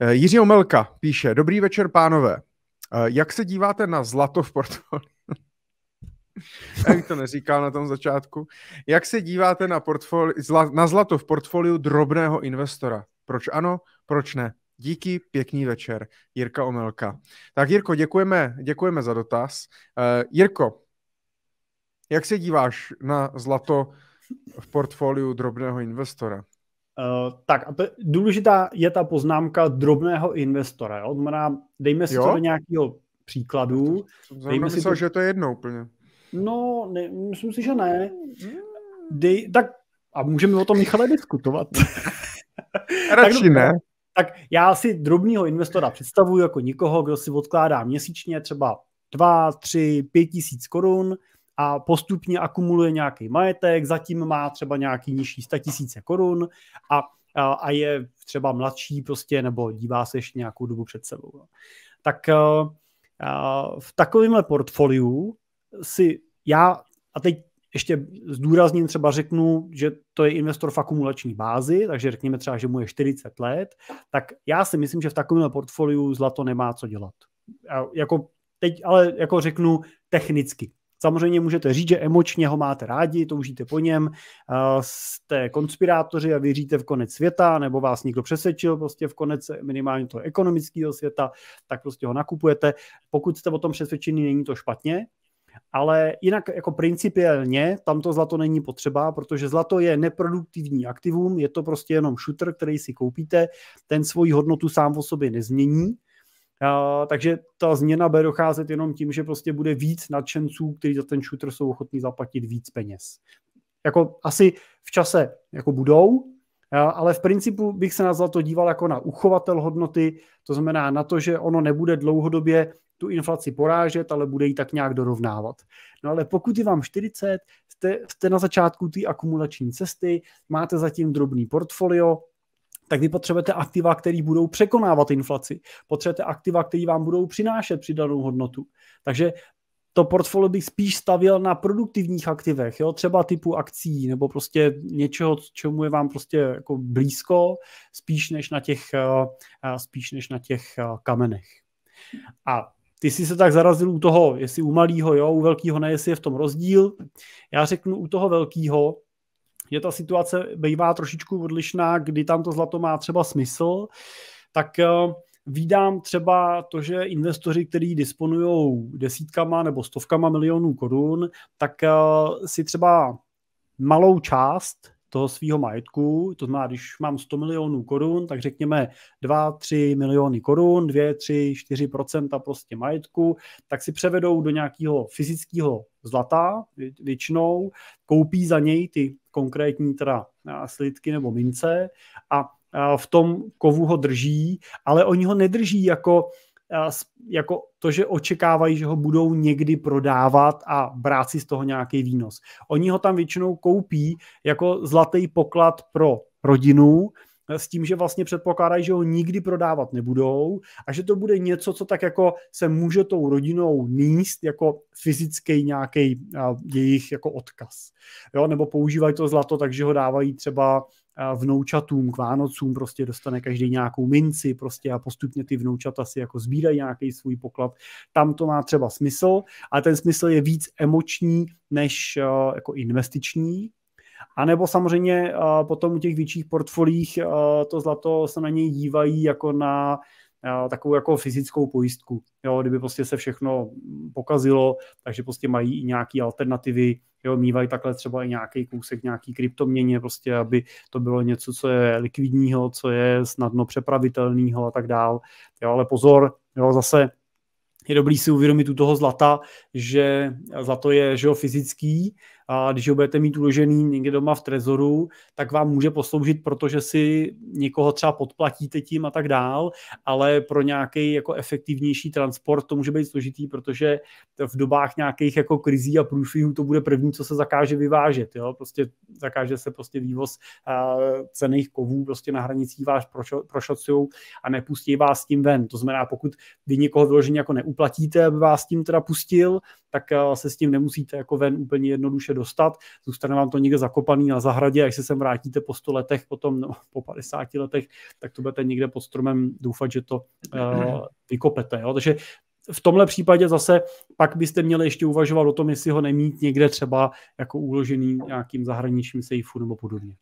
Eh, Jiří Omelka píše, dobrý večer, pánové. Eh, jak se díváte na zlato v portfoliu? Já to neříkal na tom začátku. Jak se díváte na, portfoli, na zlato v portfoliu drobného investora? Proč ano, proč ne? Díky, pěkný večer, Jirka Omelka. Tak Jirko, děkujeme, děkujeme za dotaz. Uh, Jirko, jak se díváš na zlato v portfoliu drobného investora? Eh, tak a to, je, důležitá je ta poznámka drobného investora. Jo? Znamená, dejme si jo? to do nějakého příkladu. to, dejme myslel, si to... že to je jedno úplně. No, ne, myslím si, že ne. Mm. Dej, tak a můžeme o tom, Michale, diskutovat. Radši tak, ne. Tak já si drobního investora představuji jako nikoho, kdo si odkládá měsíčně třeba 2, 3, 5 tisíc korun, a postupně akumuluje nějaký majetek, zatím má třeba nějaký nižší 100 tisíce korun a, a, a je třeba mladší prostě, nebo dívá se ještě nějakou dobu před sebou. No. Tak a, eh, a, eh, v takovémhle portfoliu si já, a teď ještě zdůrazním třeba řeknu, že to je investor v akumulační bázi, takže řekněme třeba, že mu je 40 let, tak já si myslím, že v takovém portfoliu zlato nemá co dělat. A jako teď ale jako řeknu technicky. Samozřejmě můžete říct, že emočně ho máte rádi, toužíte po něm, eh, jste konspirátoři a věříte v konec světa, nebo vás někdo přesvědčil prostě v konec minimálně toho ekonomického světa, tak prostě ho nakupujete. Pokud jste o tom přesvědčený, není to špatně, ale jinak jako principiálně tam to zlato není potřeba, protože zlato je neproduktivní aktivum, je to prostě jenom shooter, který si koupíte, ten svoji hodnotu sám o sobě nezmění takže ta změna bude docházet jenom tím, že prostě bude víc nadšenců, kteří za ten shooter jsou ochotní zaplatit víc peněz. Jako asi v čase jako budou, ale v principu bych se nazval to díval jako na uchovatel hodnoty, to znamená na to, že ono nebude dlouhodobě tu inflaci porážet, ale bude ji tak nějak dorovnávat. No ale pokud je vám 40, jste, jste na začátku té akumulační cesty, máte zatím drobný portfolio, tak vy potřebujete aktiva, které budou překonávat inflaci. Potřebujete aktiva, které vám budou přinášet přidanou hodnotu. Takže to portfolio bych spíš stavěl na produktivních aktivech, jo? třeba typu akcí nebo prostě něčeho, čemu je vám prostě jako blízko, spíš než na těch, eh, eh, spíš než na těch eh, kamenech. A ty jsi se tak zarazil u toho, jestli u malého, jo, u velkého ne, jestli je v tom rozdíl. Já řeknu u toho velkého, je ta situace bývá trošičku odlišná, kdy tam to zlato má třeba smysl, tak eh, Vídám třeba to, že investoři, kteří disponují desítkama nebo stovkama milionů korun, tak eh, si třeba malou část toho svého majetku, to znamená, když mám 100 milionů korun, tak řekněme 2, 3 miliony korun, 2, 3, 4 prostě majetku, tak si převedou do nějakého fyzického zlata většinou, koupí za něj ty konkrétní teda eh, slidky nebo mince a v tom kovu ho drží, ale oni ho nedrží jako jako to, že očekávají, že ho budou někdy prodávat a brát si z toho nějaký výnos. Oni ho tam většinou koupí jako zlatý poklad pro rodinu, s tím, že vlastně předpokládají, že ho nikdy prodávat nebudou a že to bude něco, co tak jako se může tou rodinou míst jako fyzický nějaký jejich jako odkaz. Jo? Nebo používají to zlato, takže ho dávají třeba vnoučatům k Vánocům, prostě dostane každý nějakou minci prostě a postupně ty vnoučata si jako sbírají nějaký svůj poklad. Tam to má třeba smysl, ale ten smysl je víc emoční než jako investiční a nebo samozřejmě potom u těch větších portfolích to zlato se na něj dívají jako na takovou jako fyzickou pojistku. Jo, kdyby prostě se všechno pokazilo, takže prostě mají i nějaké alternativy, jo, mývají takhle třeba i nějaký kousek nějaký kryptoměně, prostě aby to bylo něco, co je likvidního, co je snadno přepravitelného a tak dál. Jo, ale pozor, jo, zase je dobrý si uvědomit u toho zlata, že zlato je že jo, fyzický, a když ho budete mít uložený někde doma v trezoru, tak vám může posloužit, protože si někoho třeba podplatíte tím a tak dál, ale pro nějaký jako efektivnější transport to může být složitý, protože v dobách nějakých jako krizí a průšvihů to bude první, co se zakáže vyvážet. Jo? Prostě zakáže se prostě vývoz uh, cených kovů prostě na hranicích vás prošacují a nepustí vás s tím ven. To znamená, pokud vy někoho vyloženě jako neuplatíte, aby vás tím teda pustil, tak se s tím nemusíte jako ven úplně jednoduše dostat. Zůstane vám to někde zakopaný na zahradě, až se sem vrátíte po 100 letech, potom no, po 50 letech, tak to budete někde pod stromem doufat, že to uh, vykopete. Jo? Takže v tomhle případě zase pak byste měli ještě uvažovat o tom, jestli ho nemít někde třeba jako uložený nějakým zahraničním sejfu nebo podobně.